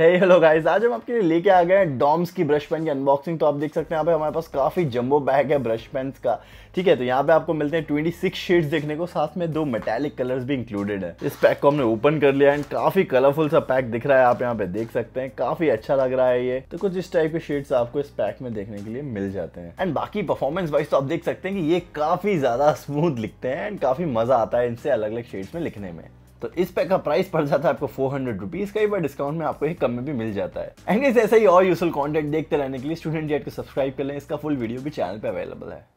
hello guys आज हम आपके लिए लेके आ गए हैं डॉम्स की ब्रश पेन की अनबॉक्सिंग तो आप देख सकते हैं यहाँ पे हमारे पास काफ़ी जंबो बैग है ब्रश पेन का ठीक है तो यहाँ पे आपको मिलते हैं 26 शेड्स देखने को साथ में दो मेटेलिक कलर्स भी इंक्लूडेड है इस पैक को हमने ओपन कर लिया एंड काफ़ी कलरफुल सा पैक दिख रहा है आप यहाँ पे देख सकते हैं काफ़ी अच्छा लग रहा है ये तो कुछ इस टाइप के शेड्स आपको इस पैक में देखने के लिए मिल जाते हैं एंड बाकी परफॉर्मेंस वाइज तो आप देख सकते हैं कि ये काफ़ी ज़्यादा स्मूथ लिखते हैं एंड काफ़ी मज़ा आता है इनसे अलग अलग शेड्स में लिखने में तो इस पैक का प्राइस पड़ जाता है आपको फोर हंड्रेड रुपीज़ का बार डिस्काउंट में आपको एक कम में भी मिल जाता है एंड ऐसा ही और यूजफुल कॉन्टेंट देखते रहने के लिए स्टूडेंट जेट को सब्सक्राइब कर लें इसका फुल वीडियो भी चैनल पर अवेलेबल है